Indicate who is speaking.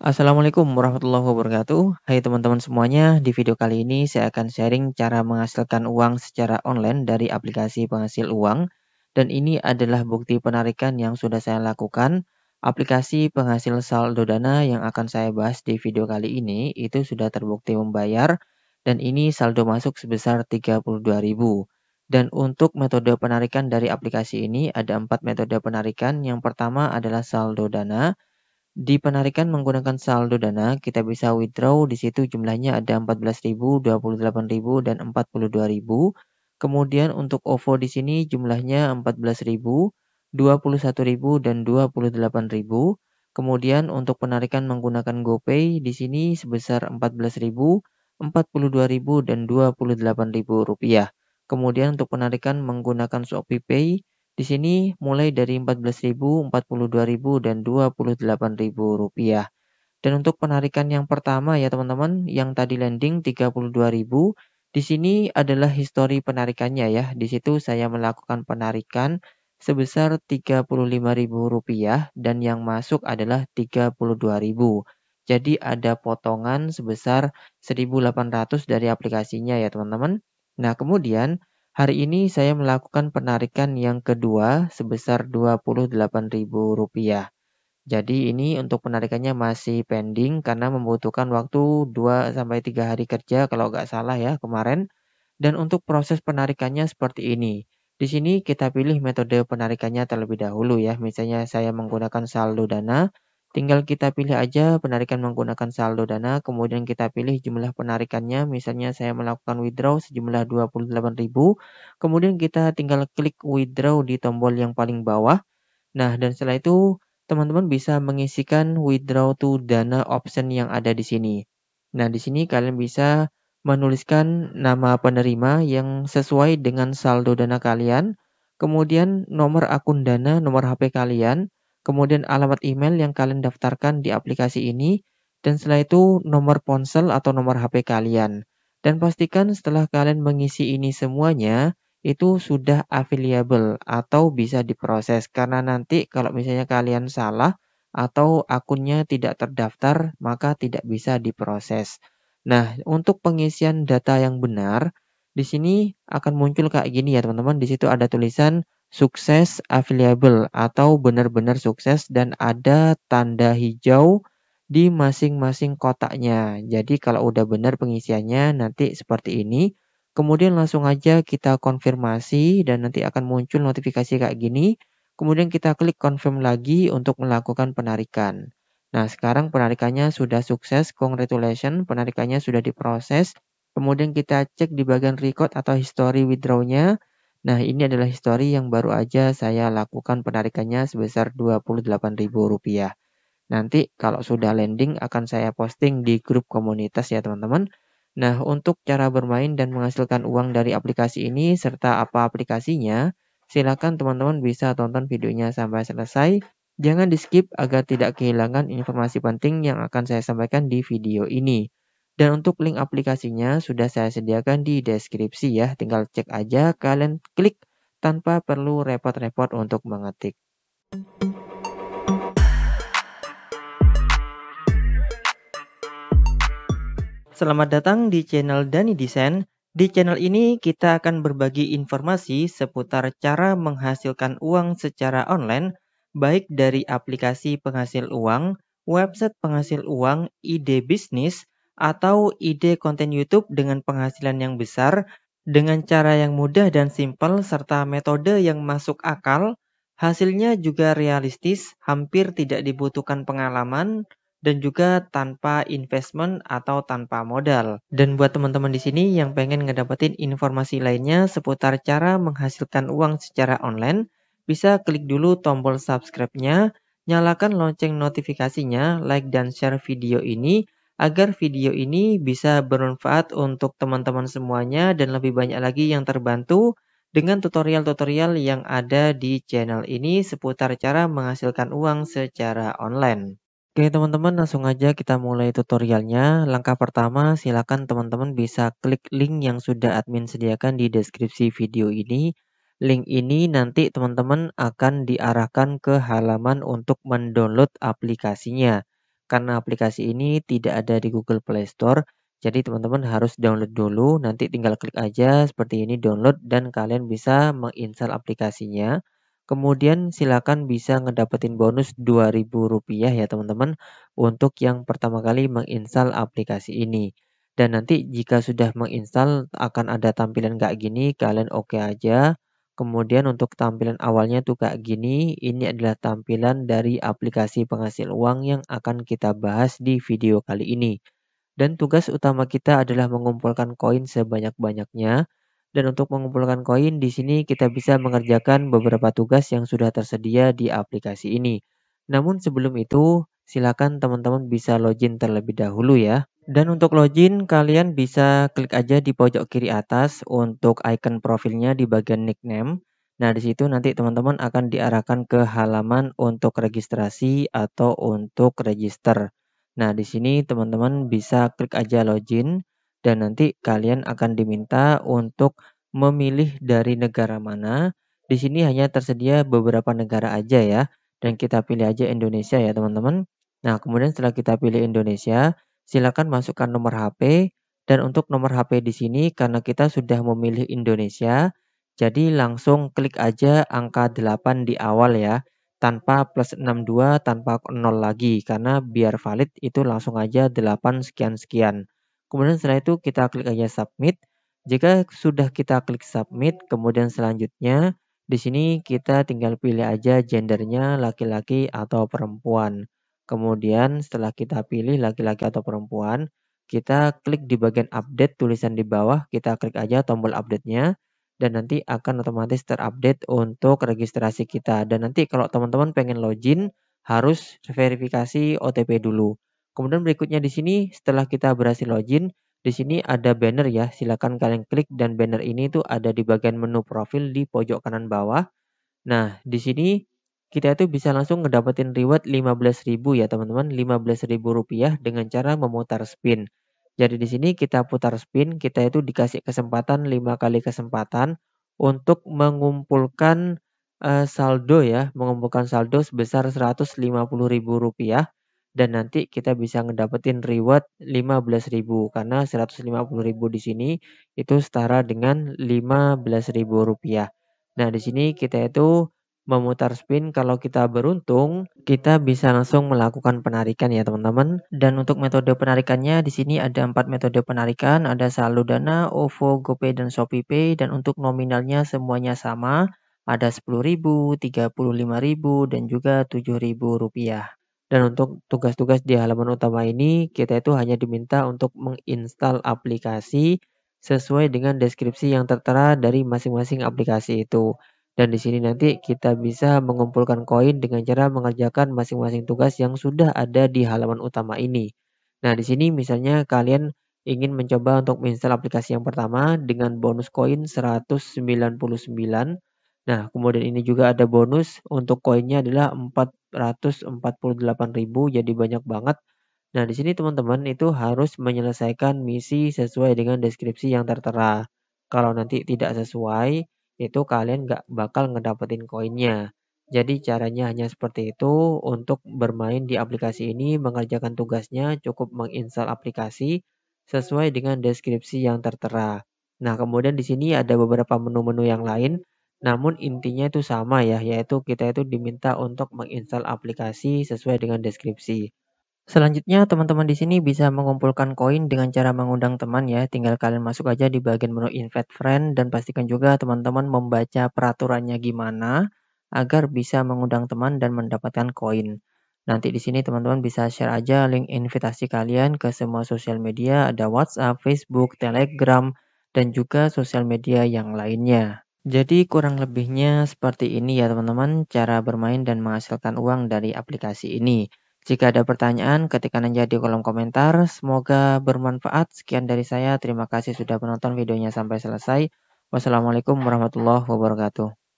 Speaker 1: Assalamualaikum warahmatullahi wabarakatuh. Hai teman-teman semuanya, di video kali ini saya akan sharing cara menghasilkan uang secara online dari aplikasi penghasil uang. Dan ini adalah bukti penarikan yang sudah saya lakukan. Aplikasi penghasil saldo dana yang akan saya bahas di video kali ini itu sudah terbukti membayar dan ini saldo masuk sebesar 32.000. Dan untuk metode penarikan dari aplikasi ini ada empat metode penarikan. Yang pertama adalah saldo dana, di penarikan menggunakan saldo dana, kita bisa withdraw di situ jumlahnya ada 14.000, 28.000 dan 42.000. Kemudian untuk OVO di sini jumlahnya 14.000, 21.000 dan 28.000. Kemudian untuk penarikan menggunakan GoPay di sini sebesar 14.000, 42.000 dan 28.000 rupiah. Kemudian untuk penarikan menggunakan ShopeePay di sini mulai dari 14.000, 42.000 dan 28.000 rupiah. Dan untuk penarikan yang pertama ya teman-teman, yang tadi landing 32.000, di sini adalah histori penarikannya ya. Di situ saya melakukan penarikan sebesar 35.000 rupiah dan yang masuk adalah 32000 Jadi ada potongan sebesar 1.800 dari aplikasinya ya teman-teman. Nah, kemudian Hari ini saya melakukan penarikan yang kedua sebesar Rp28.000. Jadi ini untuk penarikannya masih pending karena membutuhkan waktu 2 3 hari kerja kalau nggak salah ya kemarin. Dan untuk proses penarikannya seperti ini. Di sini kita pilih metode penarikannya terlebih dahulu ya. Misalnya saya menggunakan saldo dana Tinggal kita pilih aja penarikan menggunakan saldo dana, kemudian kita pilih jumlah penarikannya. Misalnya saya melakukan withdraw sejumlah 28.000, kemudian kita tinggal klik withdraw di tombol yang paling bawah. Nah, dan setelah itu teman-teman bisa mengisikan withdraw to dana option yang ada di sini. Nah, di sini kalian bisa menuliskan nama penerima yang sesuai dengan saldo dana kalian, kemudian nomor akun dana, nomor HP kalian, kemudian alamat email yang kalian daftarkan di aplikasi ini, dan setelah itu nomor ponsel atau nomor HP kalian. Dan pastikan setelah kalian mengisi ini semuanya, itu sudah affiliable atau bisa diproses karena nanti kalau misalnya kalian salah atau akunnya tidak terdaftar maka tidak bisa diproses. Nah, untuk pengisian data yang benar di sini akan muncul kayak gini ya teman-teman. Di situ ada tulisan sukses affiliable atau benar-benar sukses dan ada tanda hijau di masing-masing kotaknya. Jadi kalau udah benar pengisiannya nanti seperti ini. Kemudian langsung aja kita konfirmasi dan nanti akan muncul notifikasi kayak gini. Kemudian kita klik confirm lagi untuk melakukan penarikan. Nah, sekarang penarikannya sudah sukses. Congratulations, penarikannya sudah diproses. Kemudian kita cek di bagian record atau history withdrawnya. nya Nah, ini adalah histori yang baru aja saya lakukan penarikannya sebesar Rp28.000. Nanti kalau sudah landing akan saya posting di grup komunitas ya teman-teman. Nah, untuk cara bermain dan menghasilkan uang dari aplikasi ini serta apa aplikasinya, silakan teman-teman bisa tonton videonya sampai selesai. Jangan di-skip agar tidak kehilangan informasi penting yang akan saya sampaikan di video ini. Dan untuk link aplikasinya sudah saya sediakan di deskripsi ya. Tinggal cek aja kalian klik tanpa perlu repot-repot untuk mengetik. Selamat datang di channel Dani Desain. Di channel ini kita akan berbagi informasi seputar cara menghasilkan uang secara online baik dari aplikasi penghasil uang, website penghasil uang, ide bisnis, atau ide konten YouTube dengan penghasilan yang besar dengan cara yang mudah dan simpel serta metode yang masuk akal, hasilnya juga realistis, hampir tidak dibutuhkan pengalaman, dan juga tanpa investment atau tanpa modal. Dan buat teman-teman di sini yang pengen ngedapetin informasi lainnya seputar cara menghasilkan uang secara online, bisa klik dulu tombol subscribe-nya, nyalakan lonceng notifikasinya, like dan share video ini, agar video ini bisa bermanfaat untuk teman-teman semuanya dan lebih banyak lagi yang terbantu dengan tutorial-tutorial yang ada di channel ini seputar cara menghasilkan uang secara online. Oke teman-teman langsung aja kita mulai tutorialnya. Langkah pertama silakan teman-teman bisa klik link yang sudah admin sediakan di deskripsi video ini. Link ini nanti teman-teman akan diarahkan ke halaman untuk mendownload aplikasinya karena aplikasi ini tidak ada di Google Play Store. Jadi teman-teman harus download dulu, nanti tinggal klik aja seperti ini download dan kalian bisa menginstal aplikasinya. Kemudian silakan bisa ngedapetin bonus Rp2.000 ya teman-teman untuk yang pertama kali menginstal aplikasi ini. Dan nanti jika sudah menginstal akan ada tampilan gak gini, kalian oke okay aja. Kemudian untuk tampilan awalnya tuh kayak gini, ini adalah tampilan dari aplikasi penghasil uang yang akan kita bahas di video kali ini. Dan tugas utama kita adalah mengumpulkan koin sebanyak-banyaknya. Dan untuk mengumpulkan koin di sini kita bisa mengerjakan beberapa tugas yang sudah tersedia di aplikasi ini. Namun sebelum itu, silakan teman-teman bisa login terlebih dahulu ya. Dan untuk login, kalian bisa klik aja di pojok kiri atas untuk icon profilnya di bagian nickname. Nah, di situ nanti teman-teman akan diarahkan ke halaman untuk registrasi atau untuk register. Nah, di sini teman-teman bisa klik aja login dan nanti kalian akan diminta untuk memilih dari negara mana. Di sini hanya tersedia beberapa negara aja ya dan kita pilih aja Indonesia ya teman-teman. Nah, kemudian setelah kita pilih Indonesia, silakan masukkan nomor HP dan untuk nomor HP di sini karena kita sudah memilih Indonesia, jadi langsung klik aja angka 8 di awal ya, tanpa plus 62, tanpa 0 lagi karena biar valid itu langsung aja 8 sekian-sekian. Kemudian setelah itu kita klik aja submit. Jika sudah kita klik submit, kemudian selanjutnya di sini kita tinggal pilih aja gendernya laki-laki atau perempuan. Kemudian setelah kita pilih laki-laki atau perempuan, kita klik di bagian update tulisan di bawah, kita klik aja tombol update-nya dan nanti akan otomatis terupdate untuk registrasi kita. Dan nanti kalau teman-teman pengen login harus verifikasi OTP dulu. Kemudian berikutnya di sini setelah kita berhasil login, di sini ada banner ya. Silakan kalian klik dan banner ini tuh ada di bagian menu profil di pojok kanan bawah. Nah, di sini kita itu bisa langsung ngedapetin reward 15.000 ya teman-teman, 15.000 rupiah dengan cara memutar spin. Jadi di sini kita putar spin, kita itu dikasih kesempatan 5 kali kesempatan untuk mengumpulkan uh, saldo ya, mengumpulkan saldo sebesar 150.000 rupiah dan nanti kita bisa ngedapetin reward 15.000 karena 150.000 di sini itu setara dengan 15.000 rupiah. Nah, di sini kita itu memutar spin kalau kita beruntung kita bisa langsung melakukan penarikan ya teman-teman dan untuk metode penarikannya di sini ada empat metode penarikan ada saldo dana OVO, GoPay dan ShopeePay dan untuk nominalnya semuanya sama ada 10.000, 35.000 dan juga 7.000 rupiah. Dan untuk tugas-tugas di halaman utama ini, kita itu hanya diminta untuk menginstal aplikasi sesuai dengan deskripsi yang tertera dari masing-masing aplikasi itu. Dan di sini nanti kita bisa mengumpulkan koin dengan cara mengerjakan masing-masing tugas yang sudah ada di halaman utama ini. Nah, di sini misalnya kalian ingin mencoba untuk menginstal aplikasi yang pertama dengan bonus koin 199. Nah, kemudian ini juga ada bonus untuk koinnya adalah 448.000 jadi banyak banget. Nah, di sini teman-teman itu harus menyelesaikan misi sesuai dengan deskripsi yang tertera. Kalau nanti tidak sesuai, itu kalian nggak bakal ngedapetin koinnya. Jadi caranya hanya seperti itu untuk bermain di aplikasi ini mengerjakan tugasnya cukup menginstal aplikasi sesuai dengan deskripsi yang tertera. Nah, kemudian di sini ada beberapa menu-menu yang lain, namun intinya itu sama ya, yaitu kita itu diminta untuk menginstal aplikasi sesuai dengan deskripsi. Selanjutnya, teman-teman di sini bisa mengumpulkan koin dengan cara mengundang teman ya. Tinggal kalian masuk aja di bagian menu invite friend dan pastikan juga teman-teman membaca peraturannya gimana agar bisa mengundang teman dan mendapatkan koin. Nanti di sini teman-teman bisa share aja link invitasi kalian ke semua sosial media, ada WhatsApp, Facebook, Telegram, dan juga sosial media yang lainnya. Jadi kurang lebihnya seperti ini ya teman-teman cara bermain dan menghasilkan uang dari aplikasi ini. Jika ada pertanyaan, ketikkan aja di kolom komentar. Semoga bermanfaat. Sekian dari saya. Terima kasih sudah menonton videonya sampai selesai. Wassalamualaikum warahmatullahi wabarakatuh.